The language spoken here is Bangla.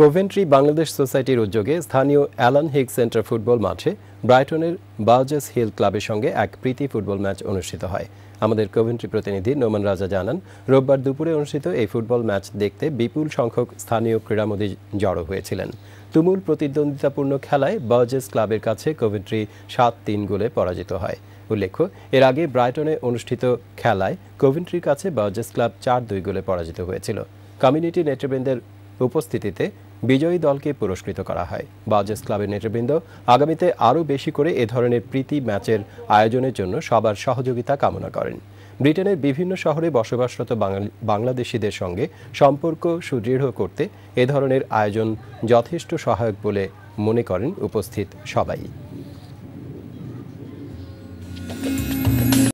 কোভেন্ট্রি বাংলাদেশ সোসাইটির উদ্যোগে স্থানীয় অ্যালান হিগ সেন্টার ফুটবল মাঠে ব্রাইটনের বাউজেস হিল ক্লাবের সঙ্গে এক প্রীতি ফুটবল ম্যাচ অনুষ্ঠিত হয় আমাদের কোভেন্ট্রি প্রতিনিধি নোমান রাজা জানান রোববার দুপুরে অনুষ্ঠিত এই ফুটবল ম্যাচ দেখতে বিপুল সংখ্যক স্থানীয় ক্রীড়ামোদী জড়ো হয়েছিলেন তুমুল প্রতিদ্বন্দ্বিতাপূর্ণ খেলায় বাউজেস ক্লাবের কাছে কোভেন্ট্রি সাত তিন গোলে পরাজিত হয় উল্লেখ্য এর আগে ব্রাইটনে অনুষ্ঠিত খেলায় কোভেন্ট্রির কাছে বাউজেস ক্লাব চার দুই গোলে পরাজিত হয়েছিল কমিউনিটি নেতৃবৃন্দের উপস্থিতিতে বিজয়ী দলকে পুরস্কৃত করা হয় বাজেস ক্লাবের নেতৃবৃন্দ আগামীতে আরও বেশি করে এ ধরনের প্রীতি ম্যাচের আয়োজনের জন্য সবার সহযোগিতা কামনা করেন ব্রিটেনের বিভিন্ন শহরে বসবাসরত বাংলাদেশিদের সঙ্গে সম্পর্ক সুদৃঢ় করতে এ ধরনের আয়োজন যথেষ্ট সহায়ক বলে মনে করেন উপস্থিত সবাই